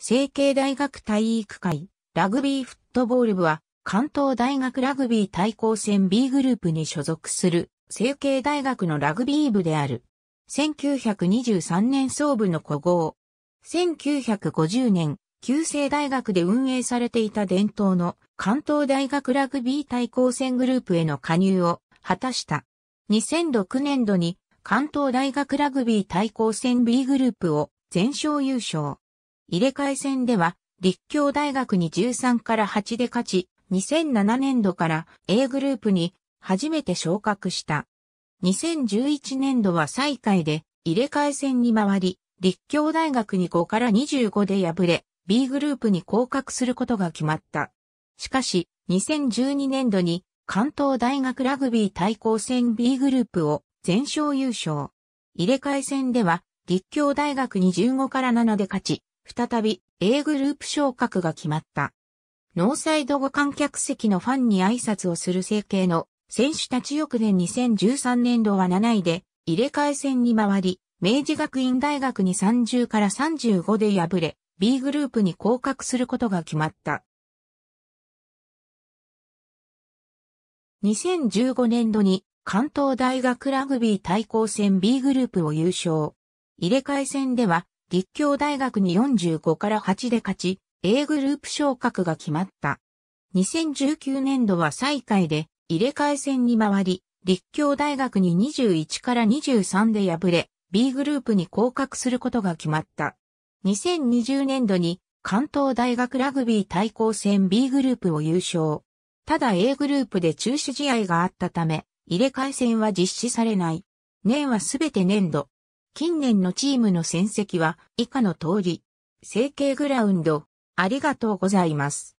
成形大学体育会、ラグビーフットボール部は、関東大学ラグビー対抗戦 B グループに所属する、成形大学のラグビー部である。1923年総部の古豪。1950年、旧制大学で運営されていた伝統の関東大学ラグビー対抗戦グループへの加入を果たした。2006年度に関東大学ラグビー対抗戦 B グループを全勝優勝。入れ替え戦では、立教大学に13から8で勝ち、2007年度から A グループに初めて昇格した。2011年度は最下位で入れ替え戦に回り、立教大学に5から25で敗れ、B グループに降格することが決まった。しかし、2012年度に関東大学ラグビー対抗戦 B グループを全勝優勝。入れ替え戦では、立教大学に15から7で勝ち、再び A グループ昇格が決まった。ノーサイド後観客席のファンに挨拶をする成形の選手たち翌年2013年度は7位で入れ替え戦に回り、明治学院大学に30から35で敗れ、B グループに降格することが決まった。2015年度に関東大学ラグビー対抗戦 B グループを優勝。入れ替え戦では立教大学に45から8で勝ち、A グループ昇格が決まった。2019年度は最下位で入れ替え戦に回り、立教大学に21から23で敗れ、B グループに降格することが決まった。2020年度に関東大学ラグビー対抗戦 B グループを優勝。ただ A グループで中止試合があったため、入れ替え戦は実施されない。年はすべて年度、近年のチームの戦績は以下の通り。成形グラウンド、ありがとうございます。